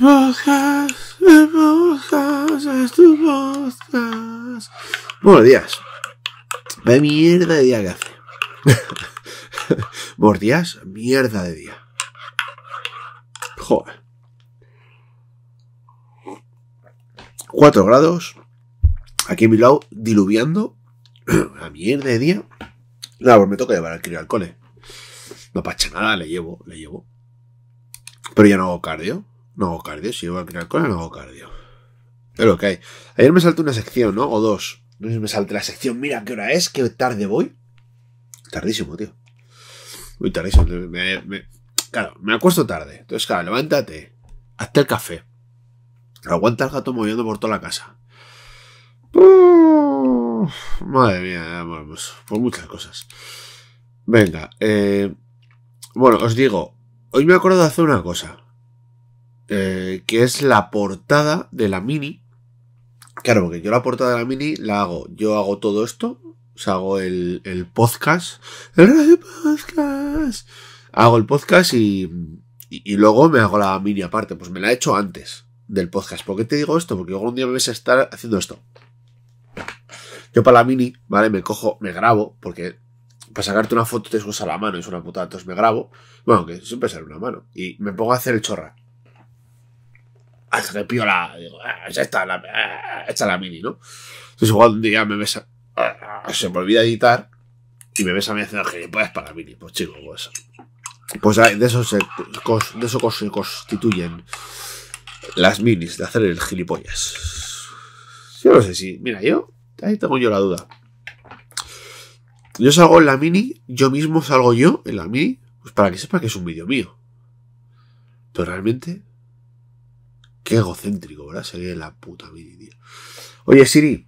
podcast, el podcast, es tu Buenos días. ¿Qué mierda de día que hace. Buenos días, mierda de día. Joder. 4 grados. Aquí en mi lado, diluviando. A mierda de día. Nada, pues me toca llevar al crío al cole. No pacha nada, le llevo, le llevo. Pero ya no hago cardio. No hago cardio, si voy a crear cola, no hago cardio. pero lo que hay. Ayer me saltó una sección, ¿no? O dos. No sé si me salte la sección, mira qué hora es, qué tarde voy. Tardísimo, tío. Muy tardísimo. Me, me... claro, me acuesto tarde. Entonces, claro, levántate. Hazte el café. Aguanta el gato moviendo por toda la casa. madre mía, vamos. Pues, por pues muchas cosas. Venga, eh, bueno, os digo. Hoy me acuerdo de hacer una cosa. Eh, que es la portada de la mini. Claro, porque yo la portada de la mini la hago. Yo hago todo esto. O sea, hago el, el podcast. El podcast. Hago el podcast y, y, luego me hago la mini aparte. Pues me la he hecho antes del podcast. ¿Por qué te digo esto? Porque luego un día me ves a estar haciendo esto. Yo para la mini, ¿vale? Me cojo, me grabo, porque para sacarte una foto te usar la mano, es una putada, entonces me grabo. Bueno, que siempre sale una mano. Y me pongo a hacer el chorra hasta ah, que la. Digo, ya la, la mini, ¿no? Entonces, igual un día me ves ah, se me olvida editar y me ves a mí haciendo gilipollas para la mini. Pues chico, pues. Pues de eso se, de eso se constituyen las minis, de hacer el gilipollas. Yo no sé si. Mira, yo. Ahí tengo yo la duda. Yo salgo en la mini, yo mismo salgo yo en la mini, pues para que sepa que es un vídeo mío. Pero realmente Qué egocéntrico, ¿verdad? Sería la puta vida, Oye, Siri.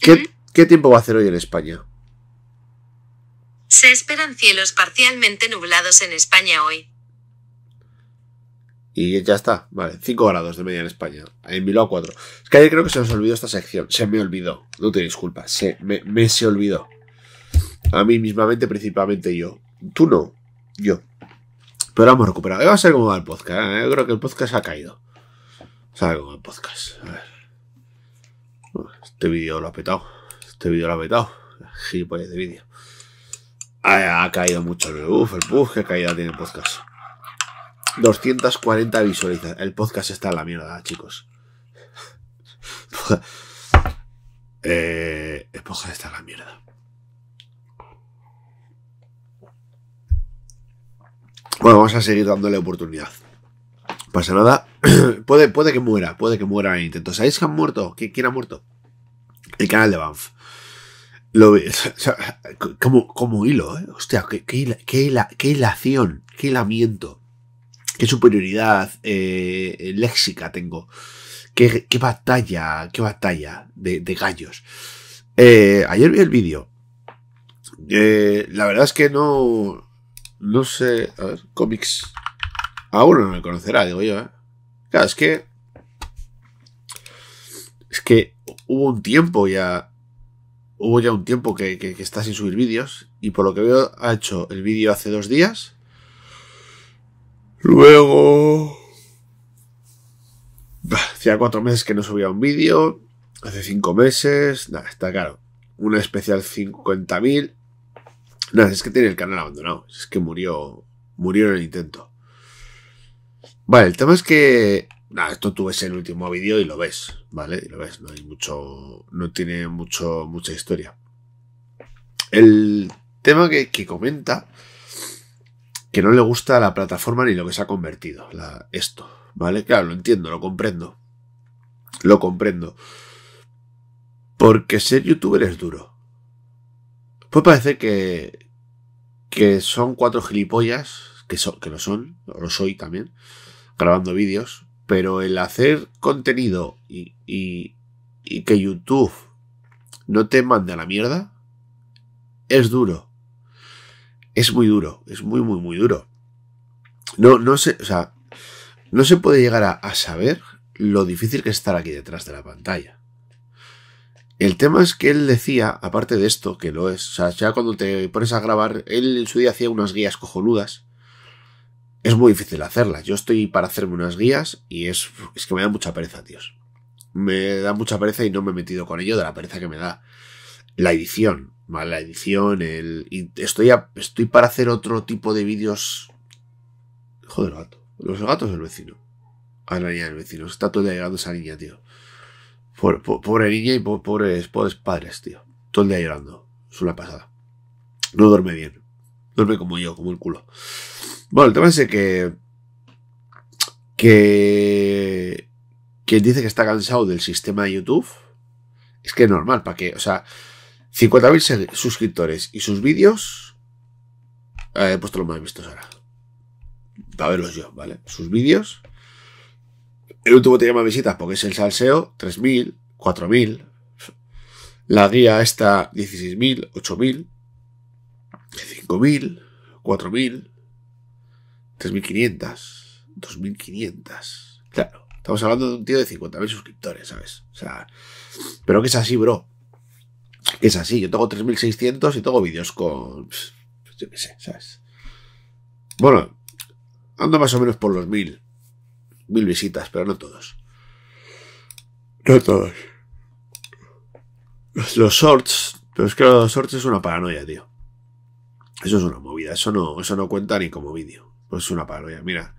¿qué, tiempo va a hacer hoy en España? Se esperan cielos parcialmente nublados en España hoy. Y ya está, vale, 5 grados de media en España. En Bilbao 4. Es que ayer creo que se nos olvidó esta sección. Se me olvidó. No te disculpas. Se, me, me se olvidó. A mí mismamente, principalmente yo. Tú no. Yo. Pero hemos recuperado. Vamos a ver cómo va el podcast. ¿eh? creo que el podcast ha caído. O cómo el podcast. Este vídeo lo ha petado. Este vídeo lo ha petado. Gilipollas de vídeo. Ha caído mucho el Uf, el puff, qué caída tiene el podcast. 240 visualizaciones. El podcast está en la mierda, chicos. eh, el podcast está en la mierda. Bueno, vamos a seguir dándole oportunidad. Pasa nada. puede, puede que muera, puede que muera el intento. ¿Sabéis que han muerto? ¿Quién ha muerto? El canal de Banff. Lo ves como, como hilo, ¿eh? Hostia, qué, qué, qué, qué hilación, qué lamiento. qué superioridad eh, léxica tengo. Qué, qué, batalla, qué batalla de, de gallos. Eh, ayer vi el vídeo. Eh, la verdad es que no. No sé. A ver, cómics. Aún no me conocerá, digo yo, ¿eh? Claro, es que. Es que hubo un tiempo ya. Hubo ya un tiempo que, está sin subir vídeos. Y por lo que veo, ha hecho el vídeo hace dos días. Luego. Hacía cuatro meses que no subía un vídeo. Hace cinco meses. Nada, está claro. una especial 50.000. No, es que tiene el canal abandonado. Es que murió, murió en el intento. Vale, el tema es que... Nada, esto tú ves el último vídeo y lo ves, ¿vale? Y lo ves, no hay mucho... No tiene mucho, mucha historia. El tema que, comenta... Que no le gusta la plataforma ni lo que se ha convertido. La, esto, ¿vale? Claro, lo entiendo, lo comprendo. Lo comprendo. Porque ser youtuber es duro. Puede parecer que, que son cuatro gilipollas, que, que lo son, lo soy también, grabando vídeos, pero el hacer contenido y, y, que YouTube no te mande a la mierda es duro. Es muy duro, es muy, muy, muy duro. No, no sé, o sea, no se puede llegar a, a saber lo difícil que es estar aquí detrás de la pantalla. El tema es que él decía, aparte de esto, que lo es, o sea, ya cuando te pones a grabar, él en su día hacía unas guías cojonudas. Es muy difícil hacerlas. Yo estoy para hacerme unas guías y es, es que me da mucha pereza, tíos. Me da mucha pereza y no me he metido con ello de la pereza que me da la edición. mala La edición, el. estoy, estoy para hacer otro tipo de vídeos. Joder, gato. Los gatos del vecino. A ah, la niña del vecino. Está todo llegando esa niña, tío. Pobre, niña y pobres, eh, padres, tío. Todo el día llorando. Es una pasada. No duerme bien. Duerme como yo, como el culo. Bueno, el tema es que. Que. Quien dice que está cansado del sistema de YouTube. Es que es normal, ¿para qué? O sea, 50.000 suscriptores y sus vídeos. he eh, puesto los más vistos ahora. Para verlos yo, ¿vale? Sus vídeos el último tiene más visitas porque es el salseo, 3.000, 4.000. La guía está 16.000, 8.000, 5.000, 4.000, 3.500, 2.500. Claro, estamos hablando de un tío de 50.000 suscriptores, ¿sabes? O sea, pero que es así, bro. Que es así, yo tengo 3.600 y tengo vídeos con... Pues, yo qué sé, ¿sabes? Bueno, ando más o menos por los 1.000 mil visitas, pero no todos. No todos. Los shorts, pero es que los shorts es una paranoia, tío. Eso es una movida, eso no, eso no cuenta ni como vídeo. Pues es una paranoia, mira.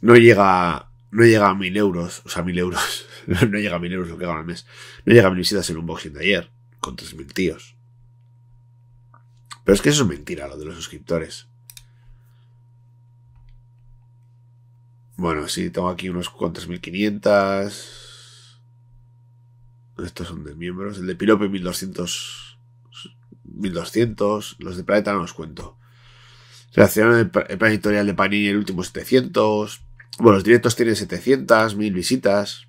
No llega, no llega a mil euros, o sea, mil euros. no llega a mil euros lo que hago al mes. No llega a mil visitas en un boxing de ayer, con tres mil tíos. Pero es que eso es mentira, lo de los suscriptores. Bueno, sí, tengo aquí unos cuantos 1500. Estos son de miembros. El de Pirope 1200. 1200. Los de Planeta no los cuento. Se el, el editorial de Panini el último 700. Bueno, los directos tienen 700, 1000 visitas.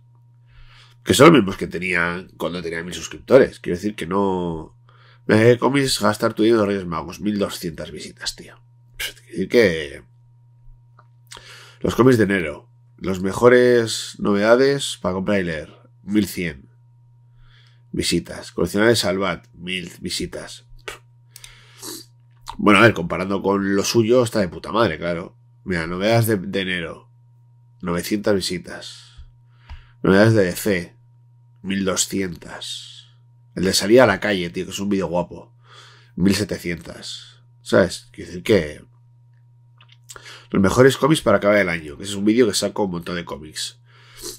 Que son los mismos que tenían cuando tenían 1000 suscriptores. Quiero decir que no. Me comis gastar tu dinero de Reyes Magos. 1200 visitas, tío. Pues, quiero decir que los cómics de enero. Los mejores novedades para comprar y leer. 1100 visitas. de Salvat, 1000 visitas. Bueno, a ver, comparando con lo suyo, está de puta madre, claro. Mira, novedades de, enero. 900 visitas. Novedades de DC. 1200. El de salir a la calle, tío, que es un vídeo guapo. 1700. ¿Sabes? Quiero decir que los mejores cómics para acabar el año. que es un vídeo que saco un montón de cómics.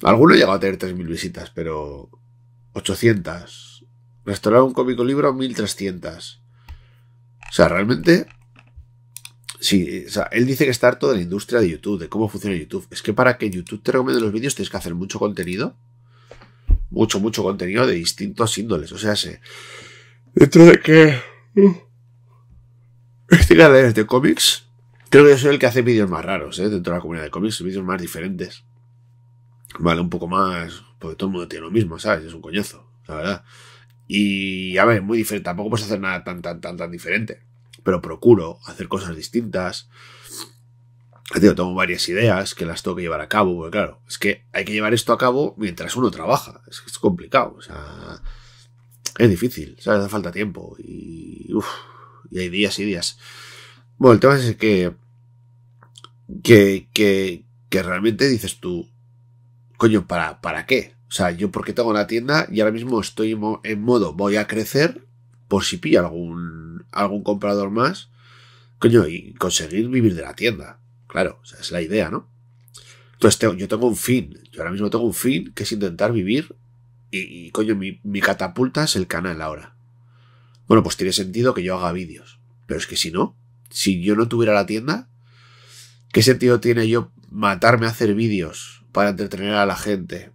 Alguno llegó a tener 3.000 visitas, pero 800. Restaurar un cómico libro, 1.300. O sea, realmente... Sí, o sea, él dice que está harto de la industria de YouTube, de cómo funciona YouTube. Es que para que YouTube te recomiende los vídeos tienes que hacer mucho contenido. Mucho, mucho contenido de distintos índoles. O sea, se... Dentro de que... Uh, este de cómics, Creo que yo soy el que hace vídeos más raros, ¿eh? Dentro de la comunidad de cómics, vídeos más diferentes. Vale, un poco más. Porque todo el mundo tiene lo mismo, ¿sabes? Es un coñazo, la verdad. Y a ver, muy diferente. Tampoco puedes hacer nada tan, tan, tan, tan diferente. Pero procuro hacer cosas distintas. Tío, tengo varias ideas que las tengo que llevar a cabo. Porque claro, es que hay que llevar esto a cabo mientras uno trabaja. Es, complicado. O sea, es difícil, ¿sabes? Da falta tiempo. Y, uf, y hay días y días. Bueno, el tema es que, que, que, realmente dices tú, coño, ¿para, ¿para qué? O sea, yo porque tengo la tienda y ahora mismo estoy en modo voy a crecer por si pilla algún, algún comprador más, coño, y conseguir vivir de la tienda. Claro, o sea, es la idea, ¿no? Entonces yo tengo un fin, yo ahora mismo tengo un fin que es intentar vivir y, coño, mi, mi, catapulta es el canal ahora. Bueno, pues tiene sentido que yo haga vídeos, pero es que si no, si yo no tuviera la tienda, ¿qué sentido tiene yo matarme a hacer vídeos para entretener a la gente?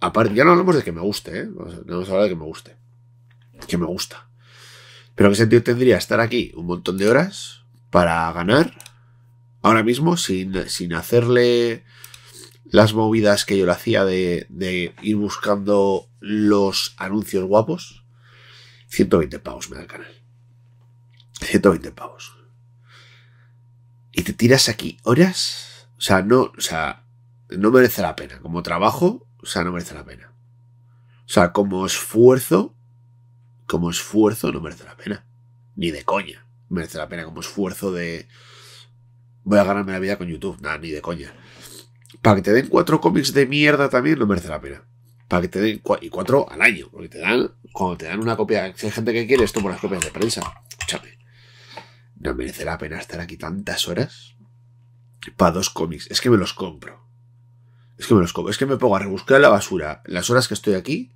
Aparte, ya no hablamos de que me guste, ¿eh? Vamos a hablar de que me guste. Que me gusta. Pero ¿qué sentido tendría estar aquí un montón de horas para ganar ahora mismo sin, hacerle las movidas que yo le hacía de, de ir buscando los anuncios guapos? 120 pavos me da el canal. 120 pavos y te tiras aquí horas. O sea, no, o sea, no merece la pena. Como trabajo, o sea, no merece la pena. O sea, como esfuerzo, como esfuerzo no merece la pena. Ni de coña. Merece la pena como esfuerzo de... Voy a ganarme la vida con YouTube. Nada, ni de coña. Para que te den cuatro cómics de mierda también no merece la pena. Para que te den... y cuatro al año. Porque te dan... Cuando te dan una copia... Si hay gente que quiere esto por las copias de prensa no merece la pena estar aquí tantas horas para dos cómics. Es que me los compro. Es que me los compro. Es que me pongo a rebuscar la basura las horas que estoy aquí.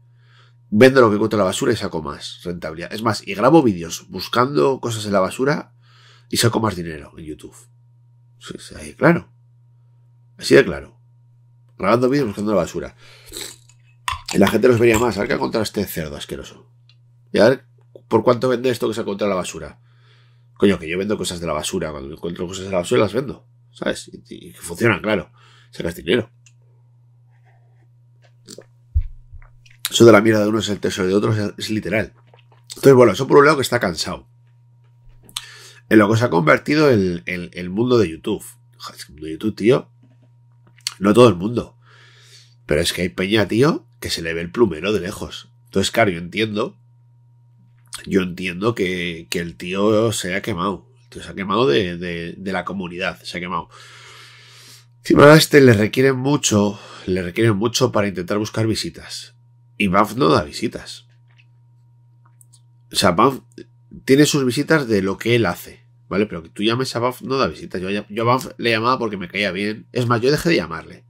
Vendo lo que encuentro la basura y saco más rentabilidad. Es más, y grabo vídeos buscando cosas en la basura y saco más dinero en YouTube. Sí, claro. Así de claro. Grabando vídeos buscando la basura. Y la gente los vería más. A ver qué ha encontrado este cerdo asqueroso. Y a ver por cuánto vende esto que se ha encontrado en la basura. Coño, que yo vendo cosas de la basura. Cuando encuentro cosas de la basura las vendo. ¿Sabes? Y, que funcionan, claro. Sacas este dinero. Eso de la mierda de uno es el tesoro de otros es literal. Entonces, bueno, eso por un lado que está cansado. En lo que se ha convertido el, el, mundo de YouTube. el mundo De YouTube, tío. No todo el mundo. Pero es que hay peña, tío, que se le ve el plumero de lejos. Entonces, claro, yo entiendo yo entiendo que, el tío se ha quemado. se ha quemado de, la comunidad, se ha quemado. Encima este le requieren mucho, le requieren mucho para intentar buscar visitas. Y Banff no da visitas. O sea, Banff tiene sus visitas de lo que él hace, ¿vale? Pero que tú llames a Banff no da visitas. Yo, a Banff le llamaba porque me caía bien. Es más, yo dejé de llamarle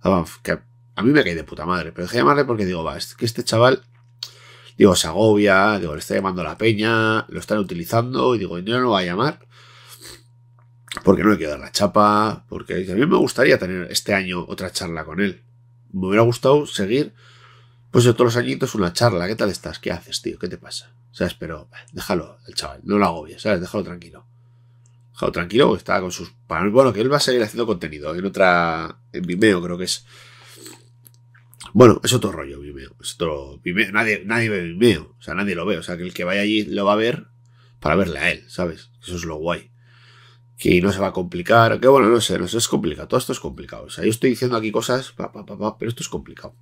a Banff, que a, mí me caí de puta madre, pero dejé de llamarle porque digo, va, es que este chaval digo, se agobia, digo, le está llamando a la peña, lo están utilizando, y digo, yo no lo va a llamar, porque no le quiero dar la chapa, porque a mí me gustaría tener este año otra charla con él. Me hubiera gustado seguir, pues de todos los añitos una charla, ¿qué tal estás? ¿Qué haces, tío? ¿Qué te pasa? ¿Sabes? Pero déjalo, el chaval, no lo agobies, ¿sabes? Déjalo tranquilo. Déjalo tranquilo, está con sus... Bueno, que él va a seguir haciendo contenido en otra... En Vimeo creo que es bueno, es otro rollo Vimeo. Nadie, nadie ve Vimeo. O sea, nadie lo ve. O sea, que el que vaya allí lo va a ver para verle a él, ¿sabes? Eso es lo guay. Que no se va a complicar. Que bueno, no sé, no sé, es complicado. Todo esto es complicado. O sea, yo estoy diciendo aquí cosas, pa, pa, pero esto es complicado.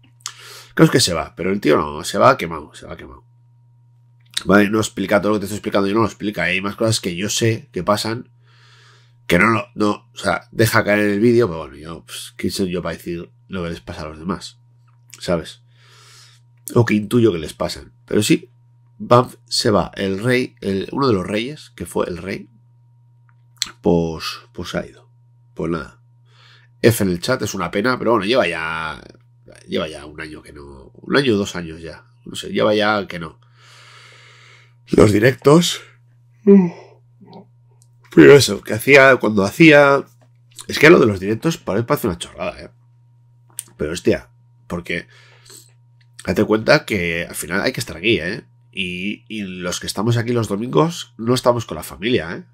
Creo que se va, pero el tío no, se va quemado, se va quemado. Vale, no explica todo lo que te estoy explicando, y no lo explica. ¿eh? Hay más cosas que yo sé que pasan, que no, no, no o sea, deja caer en el vídeo, pero bueno, yo, pues, ¿quién yo para decir lo que les pasa a los demás? ¿sabes? O que intuyo que les pasan. Pero sí, se va, el rey, uno de los reyes, que fue el rey, pues, pues ha ido. Pues nada. F en el chat, es una pena, pero bueno, lleva ya, lleva ya un año que no, un año o dos años ya, no sé, lleva ya que no. Los directos... Pero pues eso, que hacía, cuando hacía... Es que lo de los directos para parece una chorrada, ¿eh? Pero hostia, porque, date cuenta que al final hay que estar aquí, ¿eh? Y, los que estamos aquí los domingos no estamos con la familia, ¿eh?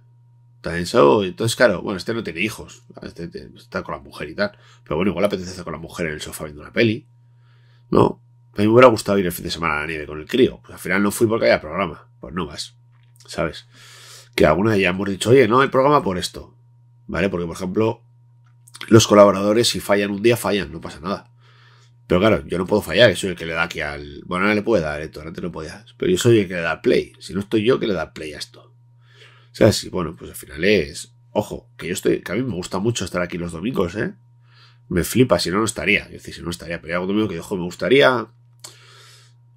Entonces, claro, bueno, este no tiene hijos. Este, está con la mujer y tal. Pero bueno, igual apetece estar con la mujer en el sofá viendo una peli. No. A mí me hubiera gustado ir el fin de semana a la nieve con el crío. Pues al final no fui porque había programa. Pues no vas. ¿Sabes? Que alguna ya hemos dicho, oye, no hay programa por esto. ¿Vale? Porque, por ejemplo, los colaboradores si fallan un día, fallan. No pasa nada. Pero claro, yo no puedo fallar, que soy el que le da aquí al. Bueno, no le puede dar esto, antes no podías. Pero yo soy el que le da play. Si no estoy yo, que le da play a esto. O sea, sí, bueno, pues al final es. Ojo, que yo estoy. Que a mí me gusta mucho estar aquí los domingos, ¿eh? Me flipa, si no, no estaría. Es decir, si no estaría. Pero hay algún domingo que ojo, me gustaría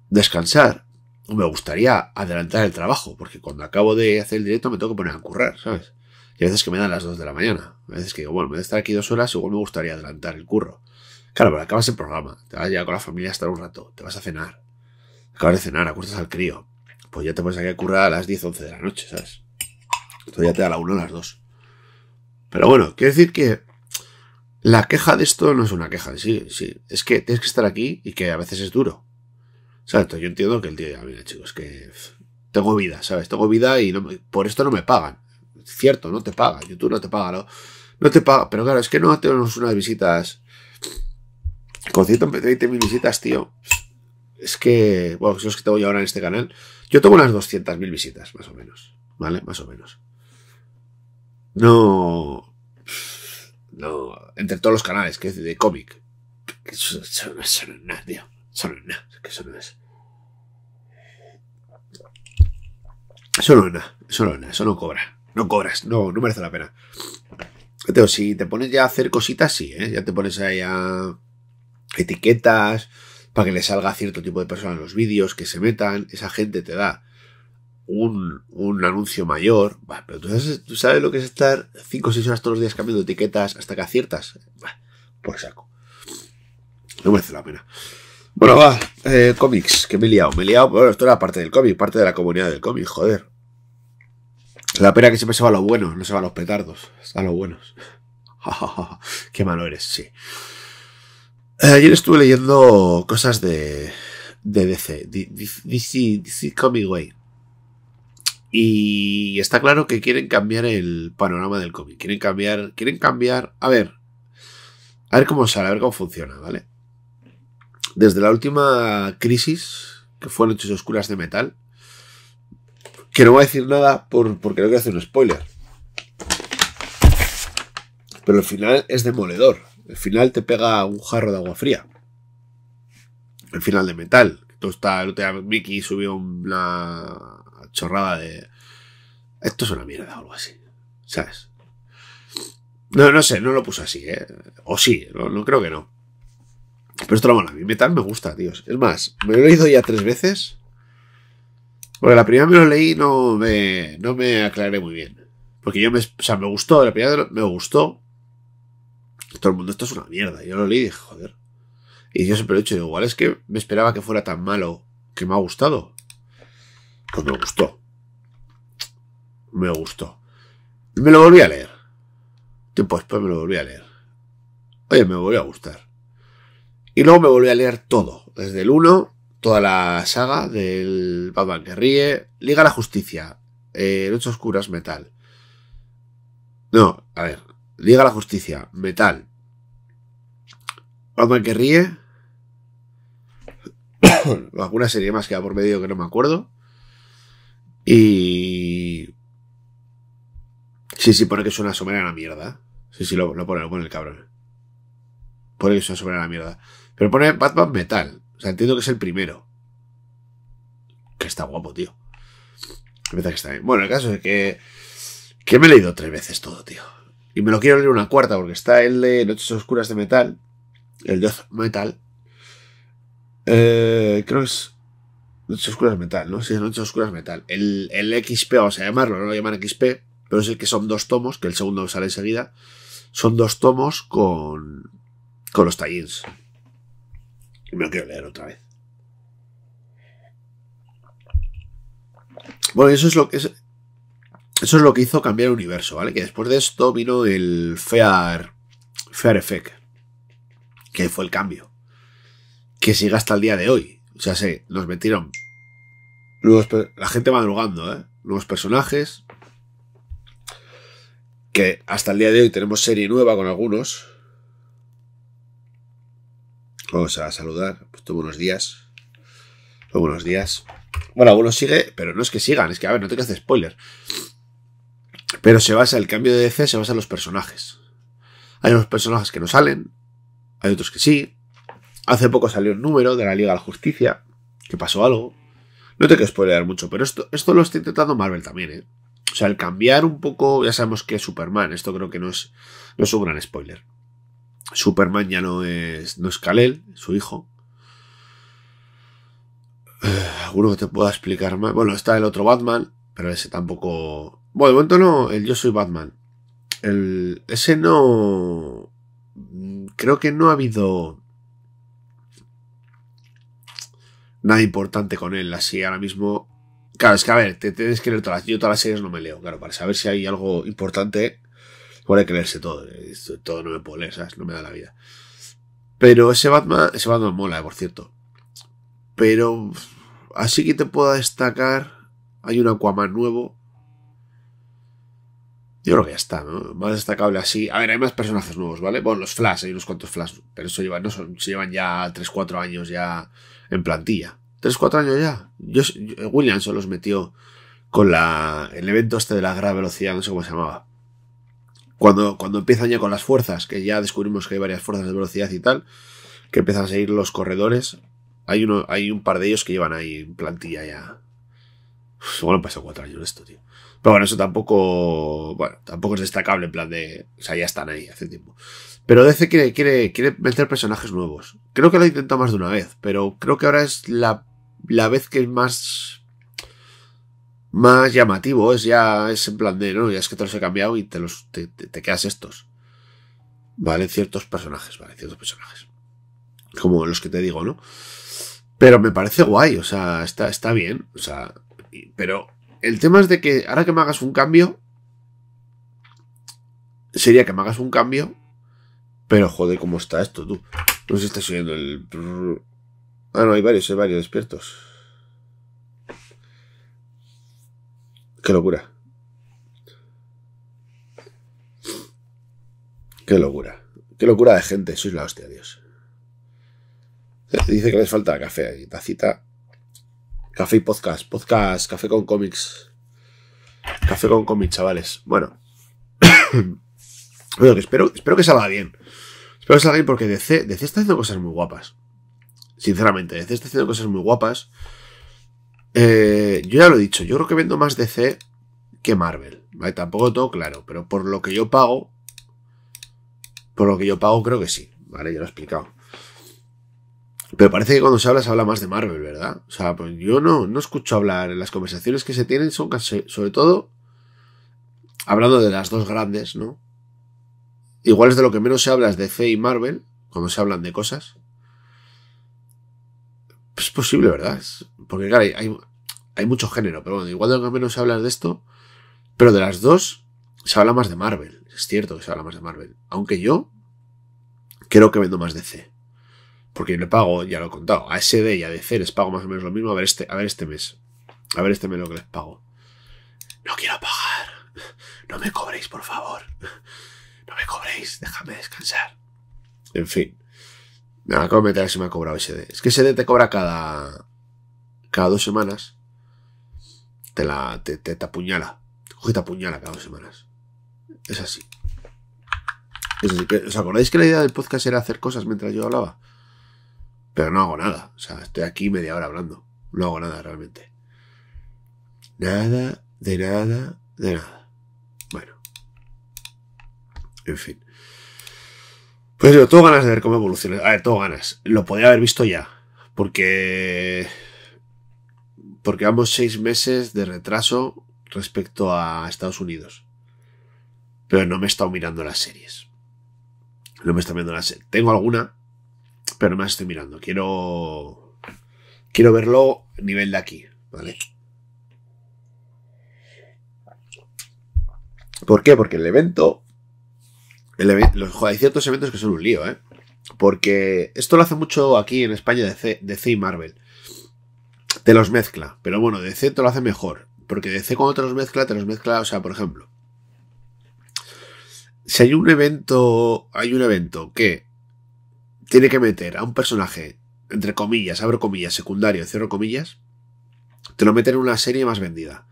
descansar. O me gustaría adelantar el trabajo, porque cuando acabo de hacer el directo me tengo que poner a currar, ¿sabes? Y a veces que me dan las 2 de la mañana. A veces que digo, bueno, me voy a estar aquí dos horas, igual me gustaría adelantar el curro. Claro, pero acabas el programa, te vas a con la familia a estar un rato, te vas a cenar, acabas de cenar, acuestas al crío, pues ya te pones aquí a currar a las 10, 11 de la noche, ¿sabes? Entonces ya te da la 1 a las 2. Pero bueno, quiero decir que la queja de esto no es una queja, sí, sí, es que tienes que estar aquí y que a veces es duro. ¿Sabes? yo entiendo que el tío mira chicos, que tengo vida, ¿sabes? Tengo vida y no por esto no me pagan. Cierto, no te pagan. YouTube no te paga, no, no te paga, pero claro, es que no tenemos unas visitas con en mil visitas, tío. Es que, bueno, eso es que tengo yo ahora en este canal. Yo tengo unas 200.000 visitas, más o menos. ¿Vale? Más o menos. No. No. Entre todos los canales, que es de cómic. no es nada, tío. nada. Que nada. Eso no es nada, eso no es nada, eso no cobra. No cobras, no, no merece la pena. Pero si te pones ya a hacer cositas, sí, ¿eh? Ya te pones ahí a etiquetas, para que le salga cierto tipo de personas en los vídeos, que se metan, esa gente te da un, anuncio mayor, pero tú sabes, tú sabes, lo que es estar 5 o 6 horas todos los días cambiando etiquetas hasta que aciertas, pues por saco. No merece la pena. Bueno, va, eh, cómics, que me he liado, me he liado, bueno, esto era parte del cómic, parte de la comunidad del cómic, joder. La pena que siempre se va a los buenos, no se va a los petardos, a los buenos. Qué malo eres, sí. Eh, ayer estuve leyendo cosas de, de DC, DC, Comic Way. Y está claro que quieren cambiar el panorama del cómic. Quieren cambiar, quieren cambiar. A ver, a ver cómo sale, a ver cómo funciona, ¿vale? Desde la última crisis, que fue Noches Oscuras de Metal, que no voy a decir nada porque no que hacer un spoiler. Pero al final es demoledor el final te pega un jarro de agua fría. El final de metal. Todo está, el Mickey subió una chorrada de. Esto es una mierda o algo así. ¿Sabes? No, no sé, no lo puso así, ¿eh? O sí, no, creo que no. Pero esto lo bueno A mí metal me gusta, tíos. Es más, me lo he leído ya tres veces. Porque la primera me lo leí no me, no me aclaré muy bien. Porque yo me, o sea, me gustó, la primera me gustó, todo el mundo, esto es una mierda. Yo lo leí y dije, joder. Y yo siempre lo he dicho, igual es que me esperaba que fuera tan malo que me ha gustado. Pues me gustó. Me gustó. Me lo volví a leer. Tiempo después me lo volví a leer. Oye, me volvió a gustar. Y luego me volví a leer todo. Desde el 1, toda la saga del Batman que ríe, Liga a la Justicia, eh, Oscuras, Metal. No, a ver, Liga la Justicia, Metal. Batman que ríe. alguna serie más que ha por medio que no me acuerdo. Y. Sí, sí, pone que es una la mierda. Sí, sí, lo, pone, lo pone el cabrón. Pone que es una la mierda. Pero pone Batman Metal. O sea, entiendo que es el primero. Que está guapo, tío. Que está bien. Bueno, el caso es que. Que me he leído tres veces todo, tío. Y me lo quiero leer una cuarta, porque está el de Noches Oscuras de Metal, el de Metal. Eh, creo que es Noches Oscuras Metal, ¿no? Sí, Noches Oscuras Metal. El, el XP, vamos a llamarlo, no lo llaman XP, pero sí que son dos tomos, que el segundo sale enseguida. Son dos tomos con, con los tallins. Y me lo quiero leer otra vez. Bueno, eso es lo que es, eso es lo que hizo cambiar el universo, ¿vale? Que después de esto vino el Fear, Fear Effect, que fue el cambio, que sigue hasta el día de hoy. O sea, se nos metieron la gente madrugando, ¿eh? Nuevos personajes, que hasta el día de hoy tenemos serie nueva con algunos. Vamos a saludar, pues buenos días. Buenos días. Bueno, algunos sigue, pero no es que sigan, es que a ver, no te que hacer spoiler. Pero se basa, el cambio de DC se basa en los personajes. Hay unos personajes que no salen, hay otros que sí. Hace poco salió un número de la Liga de la Justicia, que pasó algo. No te quiero spoiler mucho, pero esto, esto lo está intentando Marvel también, ¿eh? O sea, al cambiar un poco, ya sabemos que Superman, esto creo que no es, es un gran spoiler. Superman ya no es, no es Kalel, su hijo. Eh, ¿Alguno que te pueda explicar más? Bueno, está el otro Batman, pero ese tampoco bueno, de momento no, el Yo soy Batman. El, ese no. Creo que no ha habido. Nada importante con él, así ahora mismo. Claro, es que a ver, te tienes que leer todas las. Yo todas las series no me leo, claro, para saber si hay algo importante. puede creerse todo. Eh, todo no me puede ¿sabes? No me da la vida. Pero ese Batman. Ese Batman mola, eh, por cierto. Pero. Así que te puedo destacar. Hay un Aquaman nuevo yo creo que ya está, ¿no? Más destacable así. A ver, hay más personajes nuevos, ¿vale? Bueno, los Flash, hay unos cuantos Flash, pero eso lleva, no son, se llevan ya 3-4 años ya en plantilla. 3-4 años ya. Yo, yo, Williamson los metió con la, el evento este de la gran velocidad, no sé cómo se llamaba. Cuando, cuando empiezan ya con las fuerzas, que ya descubrimos que hay varias fuerzas de velocidad y tal, que empiezan a seguir los corredores. Hay, uno, hay un par de ellos que llevan ahí en plantilla ya. bueno, han pasado 4 años esto, tío. Pero bueno, eso tampoco, bueno, tampoco es destacable en plan de, o sea, ya están ahí hace tiempo. Pero DC quiere, quiere, quiere meter personajes nuevos. Creo que lo ha intentado más de una vez, pero creo que ahora es la, la vez que es más, más llamativo. Es ya, es en plan de, no, ya es que te los he cambiado y te los, te, quedas estos. Vale, ciertos personajes, vale, ciertos personajes. Como los que te digo, ¿no? Pero me parece guay, o sea, está, está bien, o sea, pero el tema es de que ahora que me hagas un cambio, sería que me hagas un cambio, pero joder, ¿cómo está esto, tú? No sé si estás oyendo el... Ah, no, hay varios, hay varios despiertos. Qué locura. Qué locura. Qué locura de gente. Sois la hostia, Dios. Eh, dice que les falta café y tacita. Café y podcast, podcast, café con cómics. Café con cómics, chavales. Bueno. bueno, que espero, espero que salga bien. Espero que salga bien porque DC, DC está haciendo cosas muy guapas. Sinceramente, DC está haciendo cosas muy guapas. Eh, yo ya lo he dicho, yo creo que vendo más DC que Marvel. ¿vale? Tampoco todo claro, pero por lo que yo pago, por lo que yo pago creo que sí. Vale, ya lo he explicado. Pero parece que cuando se habla se habla más de Marvel, ¿verdad? O sea, pues yo no, no escucho hablar, las conversaciones que se tienen son casi, sobre todo, hablando de las dos grandes, ¿no? Igual es de lo que menos se habla es de Fe y Marvel, cuando se hablan de cosas. Es posible, ¿verdad? Porque, claro, hay, mucho género, pero bueno, igual de lo que menos se habla de esto, pero de las dos se habla más de Marvel. Es cierto que se habla más de Marvel. Aunque yo creo que vendo más de C. Porque le pago, ya lo he contado, a SD y a DC les pago más o menos lo mismo. A ver este, a ver este mes. A ver este mes lo que les pago. No quiero pagar. No me cobréis, por favor. No me cobréis, déjame descansar. En fin. Me acabo de meter si me ha cobrado SD. Es que SD te cobra cada. cada dos semanas. Te la. te, te, apuñala. Te coge y te apuñala cada dos semanas. Es así. Es así. ¿Os acordáis que la idea del podcast era hacer cosas mientras yo hablaba? Pero no hago nada. O sea, estoy aquí media hora hablando. No hago nada realmente. Nada, de nada, de nada. Bueno. En fin. Pues yo tengo ganas de ver cómo evoluciona. A ver, tengo ganas. Lo podía haber visto ya. Porque. Porque vamos seis meses de retraso respecto a Estados Unidos. Pero no me he estado mirando las series. No me he estado mirando las series. Tengo alguna, pero me estoy mirando. Quiero. Quiero verlo nivel de aquí, ¿vale? ¿Por qué? Porque el evento. los, hay ciertos eventos que son un lío, ¿eh? Porque esto lo hace mucho aquí en España de DC y Marvel. Te los mezcla. Pero bueno, DC te lo hace mejor. Porque DC cuando te los mezcla, te los mezcla. O sea, por ejemplo. Si hay un evento. Hay un evento que tiene que meter a un personaje, entre comillas, abro comillas, secundario, cierro comillas, te lo mete en una serie más vendida.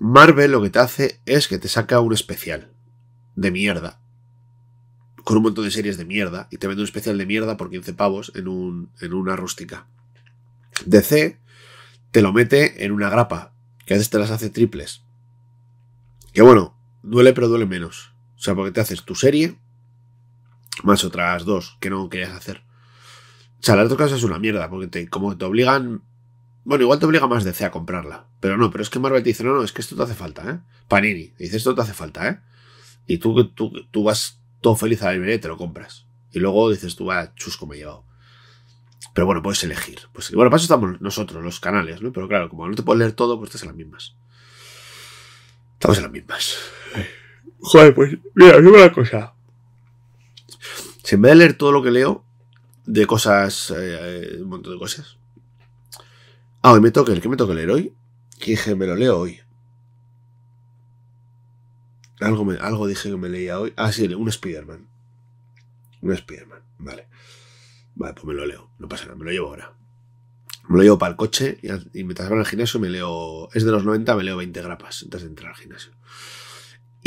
Marvel lo que te hace es que te saca un especial de mierda. Con un montón de series de mierda. Y te vende un especial de mierda por 15 pavos en, un, en una rústica. DC te lo mete en una grapa. Que a veces te las hace triples. Que bueno, duele pero duele menos. O sea, porque te haces tu serie más otras dos que no querías hacer. O sea, las dos cosas es una mierda, porque como te obligan. Bueno, igual te obliga más DC a comprarla. Pero no, pero es que Marvel te dice, no, no, es que esto te hace falta, ¿eh? Panini, te dice, esto te hace falta, ¿eh? Y tú, tú, tú vas todo feliz a la librería y te lo compras. Y luego dices, tú, va, chusco, me he llevado. Pero bueno, puedes elegir. Pues, bueno, para eso estamos nosotros, los canales, ¿no? Pero claro, como no te puedes leer todo, pues estás en las mismas. Estamos en las mismas. Joder, pues, mira, una cosa. Si en vez de leer todo lo que leo, de cosas, eh, eh, un montón de cosas. Ah, hoy me toca el que me toca leer hoy. Que dije, me lo leo hoy. Algo, algo dije que me leía hoy. Ah, sí, un Spider-Man. Un Spider-Man, vale. Vale, pues me lo leo. No pasa nada, me lo llevo ahora. Me lo llevo para el coche y, y mientras en al gimnasio me leo. Es de los 90, me leo 20 grapas antes de entrar al gimnasio.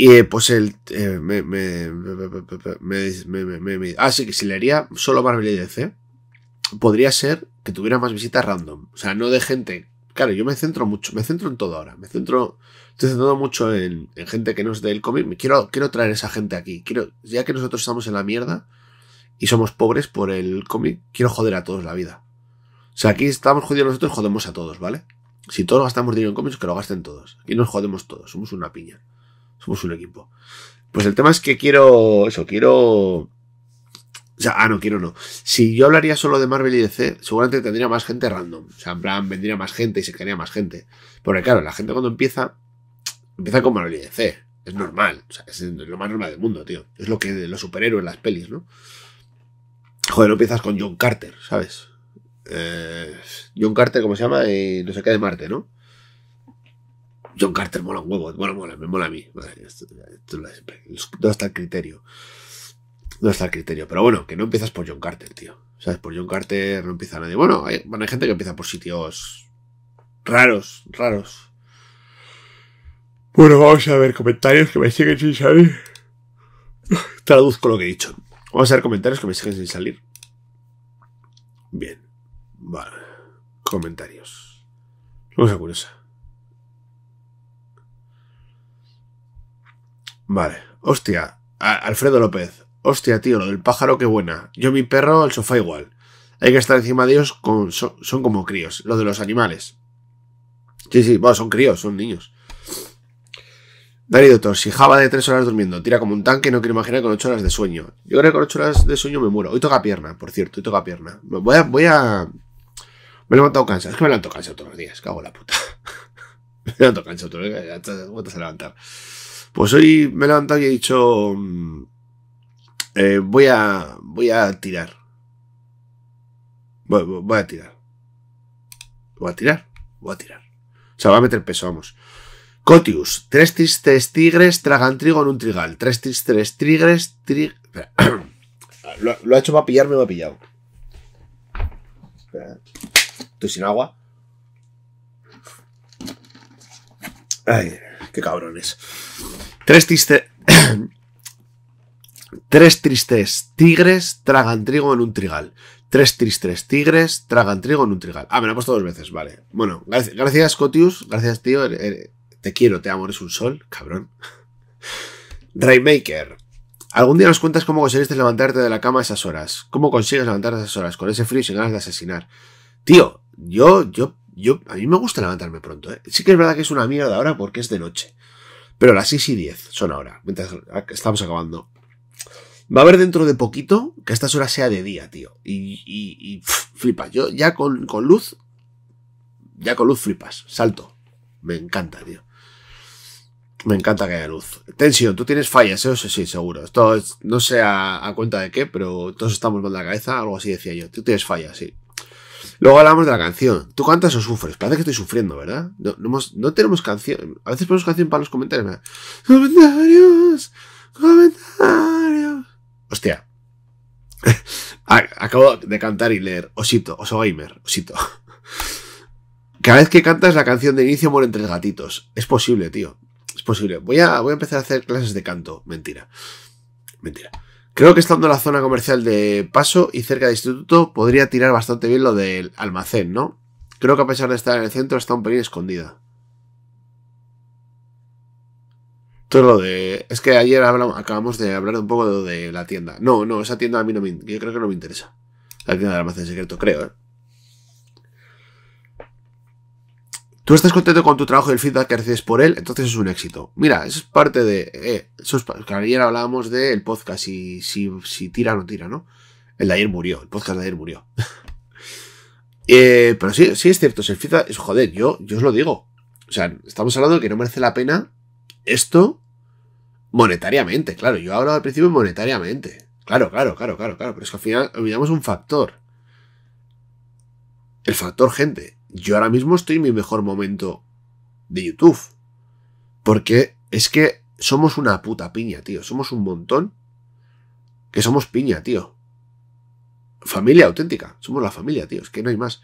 Y pues el. me, me, me, ah, sí, que si le haría solo Marvel y DC, podría ser que tuviera más visitas random. O sea, no de gente. Claro, yo me centro mucho, me centro en todo ahora. Me centro. Estoy centrado mucho en, gente que no es del cómic. Quiero, quiero traer esa gente aquí. Quiero, ya que nosotros estamos en la mierda y somos pobres por el cómic, quiero joder a todos la vida. O sea, aquí estamos jodidos nosotros, jodemos a todos, ¿vale? Si todos gastamos dinero en cómics, que lo gasten todos. Aquí nos jodemos todos, somos una piña. Somos un equipo. Pues el tema es que quiero. Eso, quiero. O sea, ah, no, quiero no. Si yo hablaría solo de Marvel y DC, seguramente tendría más gente random. O sea, en plan, vendría más gente y se quedaría más gente. Porque claro, la gente cuando empieza, empieza con Marvel y DC. Es normal. O sea, es lo más normal del mundo, tío. Es lo que los superhéroes, las pelis, ¿no? Joder, no empiezas con John Carter, ¿sabes? Eh, John Carter, ¿cómo se llama? Eh, no sé qué de Marte, ¿no? John Carter mola un huevo, mola, mola, me mola a mí. no, está el criterio. No está el criterio. Pero bueno, que no empiezas por John Carter, tío. ¿Sabes? Por John Carter no empieza nadie. Bueno, hay, gente que empieza por sitios raros, raros. Bueno, vamos a ver comentarios que me siguen sin salir. Traduzco lo que he dicho. Vamos a ver comentarios que me siguen sin salir. Bien. Vale. Comentarios. a curiosa. Vale. Hostia, Alfredo López. Hostia, tío, lo del pájaro, qué buena. Yo, mi perro, el sofá igual. Hay que estar encima de ellos, con, son, como críos. Lo de los animales. Sí, sí, bueno, son críos, son niños. Darío Doctor, si Java de tres horas durmiendo, tira como un tanque, no quiero imaginar con ocho horas de sueño. Yo creo que con ocho horas de sueño me muero. Hoy toca pierna, por cierto, hoy toca pierna. Voy a. Voy a... Me he levantado cansado. Es que me levanto cansado todos los días, cago en la puta. me levanto cansado todos los días, ya a levantar. Pues hoy me he levantado y he dicho, mm, eh, voy a, voy a tirar. Voy, a tirar. Voy a tirar. Voy a tirar. O sea, voy a meter peso, vamos. Cotius, tres tristes tigres tragan trigo en un trigal. Tres tristes tigres, tri... lo, ha hecho para pillarme, me ha pillado. Estoy sin agua. Ay, qué cabrones. Tres, tristes tigres tragan trigo en un trigal. Tres tristes tigres tragan trigo en un trigal. Ah, me lo he puesto dos veces, vale. Bueno, gracias, Cotius. Gracias, tío. Eh, eh, te quiero, te amo, eres un sol, cabrón. Raymaker. Algún día nos cuentas cómo conseguiste levantarte de la cama a esas horas. ¿Cómo consigues levantarte a esas horas? Con ese frío y sin ganas de asesinar. Tío, yo, yo, yo, a mí me gusta levantarme pronto, ¿eh? Sí que es verdad que es una mierda ahora porque es de noche. Pero las 6 y 10 son ahora, mientras estamos acabando. Va a haber dentro de poquito que a estas horas sea de día, tío. Y, y, y flipa. Yo ya con, con, luz. Ya con luz flipas. Salto. Me encanta, tío. Me encanta que haya luz. Tensión, tú tienes fallas, eso sí, seguro. Esto no sé a, cuenta de qué, pero todos estamos mal de la cabeza. Algo así decía yo. Tú tienes fallas, sí. Luego hablamos de la canción. ¿Tú cantas o sufres? Parece que estoy sufriendo, ¿verdad? No, tenemos canción. A veces ponemos canción para los comentarios. Comentarios. Comentarios. Hostia. Acabo de cantar y leer Osito, Oso Osito. Cada vez que cantas la canción de inicio mueren tres gatitos. Es posible, tío. Es posible. Voy a, voy a empezar a hacer clases de canto. Mentira. Mentira. Creo que estando en la zona comercial de Paso y cerca de Instituto podría tirar bastante bien lo del almacén, ¿no? Creo que a pesar de estar en el centro está un pelín escondida. Todo lo de... Es que ayer acabamos de hablar un poco de, de, la tienda. No, no, esa tienda a mí no me... Yo creo que no me interesa. La tienda del almacén secreto, creo, ¿eh? tú estás contento con tu trabajo y el feedback que recibes por él, entonces es un éxito. Mira, es parte de. Eh, ayer hablábamos del podcast, y si, tira o no tira, ¿no? El de ayer murió, el podcast de ayer murió. Eh, pero sí, sí es cierto, el feedback es, joder, yo, yo os lo digo. O sea, estamos hablando de que no merece la pena esto monetariamente, claro. Yo hablo al principio monetariamente. Claro, claro, claro, claro, claro. Pero es que al final olvidamos un factor. El factor gente yo ahora mismo estoy en mi mejor momento de YouTube. Porque es que somos una puta piña, tío. Somos un montón. Que somos piña, tío. Familia auténtica. Somos la familia, tío. Es que no hay más.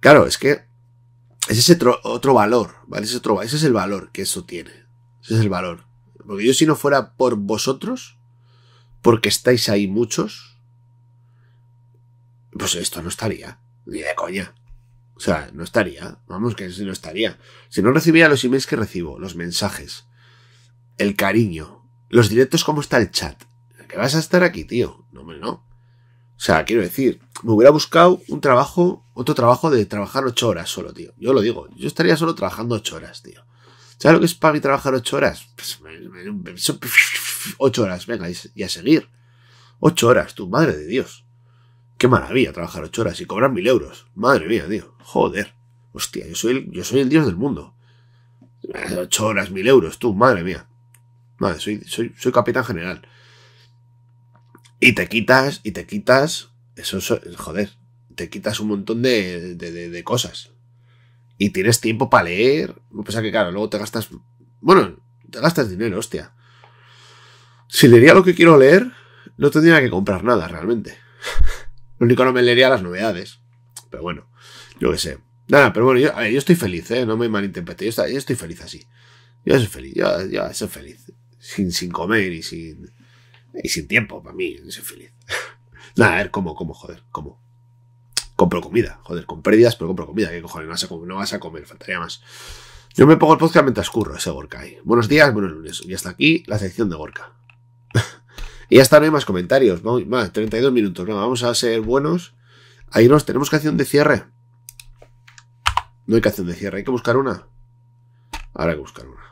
Claro, es que es ese otro, otro valor, ¿vale? Ese, otro, ese es el valor que eso tiene. Ese es el valor. Porque yo si no fuera por vosotros, porque estáis ahí muchos, pues esto no estaría. Ni de coña. O sea, no estaría. Vamos, que no estaría. Si no recibía los emails que recibo, los mensajes, el cariño, los directos, cómo está el chat. Que vas a estar aquí, tío? No, me no. O sea, quiero decir, me hubiera buscado un trabajo, otro trabajo de trabajar ocho horas solo, tío. Yo lo digo, yo estaría solo trabajando ocho horas, tío. ¿Sabes lo que es para mí trabajar ocho horas? Pues, ocho horas, venga, y, y a seguir. Ocho horas, tu madre de Dios. Qué maravilla trabajar ocho horas y cobrar mil euros. Madre mía, tío. Joder. Hostia, yo soy el, dios del mundo. Eh, ocho horas, mil euros, tú, madre mía. Madre, soy, soy, capitán general. Y te quitas, y te quitas. Eso, es. joder. Te quitas un montón de, cosas. Y tienes tiempo para leer. Pasa que, claro, luego te gastas. Bueno, te gastas dinero, hostia. Si leería lo que quiero leer, no tendría que comprar nada realmente. único no me leería las novedades. Pero bueno, yo qué sé. Nada, pero bueno, yo, estoy feliz, ¿eh? No me malinterprete. Yo, yo estoy feliz así. Yo soy feliz, yo, soy feliz. Sin, sin comer y sin, y sin tiempo, para mí, soy feliz. Nada, a ver, ¿cómo, cómo, joder? ¿Cómo? Compro comida, joder, con pérdidas, pero compro comida. ¿Qué cojones? No vas a comer, faltaría más. Yo me pongo el podcast mientras curro ese Gorka ahí. Buenos días, buenos lunes. Y hasta aquí la sección de Gorka. Y ya está, no hay más comentarios. Vamos, más, 32 minutos. vamos a ser buenos. Ahí nos tenemos canción de cierre. No hay canción de cierre, hay que buscar una. Ahora hay que buscar una.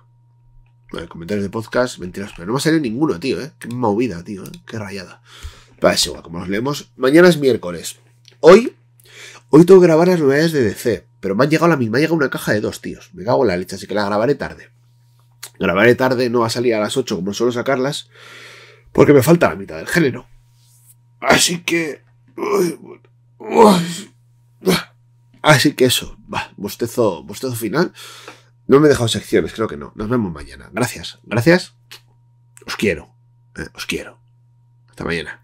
Vale, comentarios de podcast, mentiras, pero no va a salido ninguno, tío, ¿eh? Qué movida, tío, ¿eh? qué rayada. Vale, es igual, como nos leemos. Mañana es miércoles. Hoy, hoy tengo que grabar las novedades de DC, pero me han llegado la misma, me ha llegado una caja de dos, tíos. Me cago en la leche, así que la grabaré tarde. Grabaré tarde, no va a salir a las 8 como suelo sacarlas porque me falta la mitad del género. Así que... Así que eso, va, bostezo, bostezo final. No me he dejado secciones, creo que no. Nos vemos mañana. Gracias, gracias. Os quiero, eh, os quiero. Hasta mañana.